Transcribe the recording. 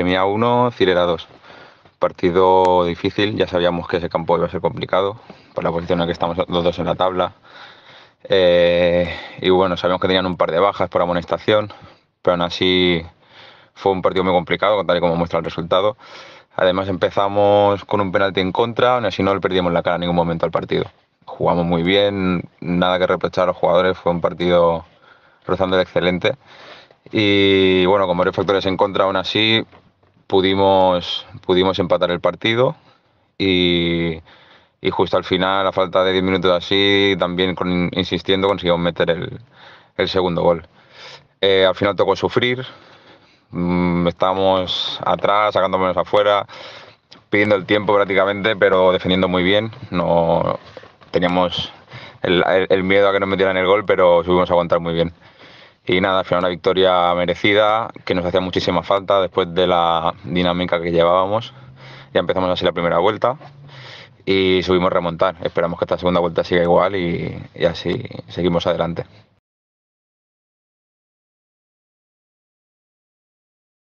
premia 1, Cirera 2. Partido difícil, ya sabíamos que ese campo iba a ser complicado, por la posición en la que estamos los dos en la tabla. Eh, y bueno, sabíamos que tenían un par de bajas por amonestación, pero aún así fue un partido muy complicado, tal y como muestra el resultado. Además empezamos con un penalti en contra, aún así no le perdimos la cara en ningún momento al partido. Jugamos muy bien, nada que reprochar a los jugadores, fue un partido rozando el excelente. Y bueno, con varios factores en contra, aún así pudimos, pudimos empatar el partido y, justo al final, a falta de 10 minutos así, también insistiendo, conseguimos meter el, segundo gol. Eh, al final tocó sufrir, mm, estábamos atrás, sacándonos afuera, pidiendo el tiempo prácticamente, pero defendiendo muy bien. No teníamos el, miedo a que nos metieran el gol, pero subimos a aguantar muy bien y nada, al final una victoria merecida que nos hacía muchísima falta después de la dinámica que llevábamos. Ya empezamos así la primera vuelta y subimos a remontar. Esperamos que esta segunda vuelta siga igual y, y así seguimos adelante.